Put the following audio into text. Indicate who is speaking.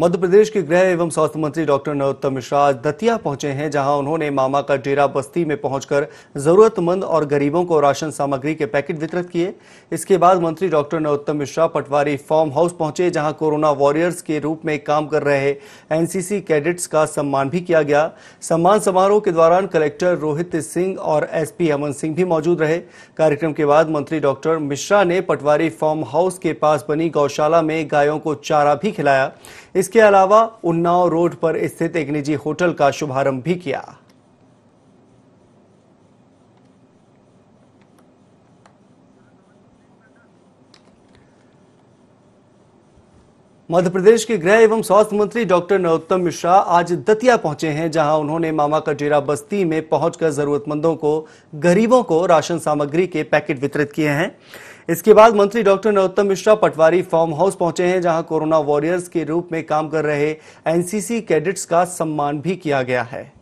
Speaker 1: मध्य प्रदेश के गृह एवं स्वास्थ्य मंत्री डॉक्टर नरोत्तम मिश्रा आज दतिया पहुंचे हैं जहां उन्होंने मामा का डेरा बस्ती में पहुंचकर जरूरतमंद और गरीबों को राशन सामग्री के पैकेट वितरित किए इसके बाद मंत्री doctor Narottam Mishra Patwari farm house पहुंचे जहां कोरोना वॉरियर्स के रूप में काम कर रहे एनसीसी कैडेट्स का सम्मान भी किया गया सम्मान समारोह के दौरान कलेक्टर रोहित सिंह और एसपी अमन सिंह भी मौजूद रहे कार्यक्रम के बाद मंत्री डॉक्टर मिश्रा ने पटवारी फार्म हाउस के पास बनी गौशाला में गायों को चारा भी खिलाया इसके अलावा उन्नाव रोड पर स्थित एक निजी होटल का शुभारंभ भी किया मध्य प्रदेश के गृह एवं स्वास्थ्य मंत्री डॉक्टर नरोत्तम मिश्रा आज दतिया पहुंचे हैं जहां उन्होंने मामा डेरा बस्ती में पहुंचकर जरूरतमंदों को गरीबों को राशन सामग्री के पैकेट वितरित किए हैं इसके बाद मंत्री doctor Narottam Mishra Patwari farm house पहुंचे हैं जहां कोरोना वॉरियर्स के रूप में काम कर रहे एनसीसी कैडेट्स का सम्मान भी किया गया है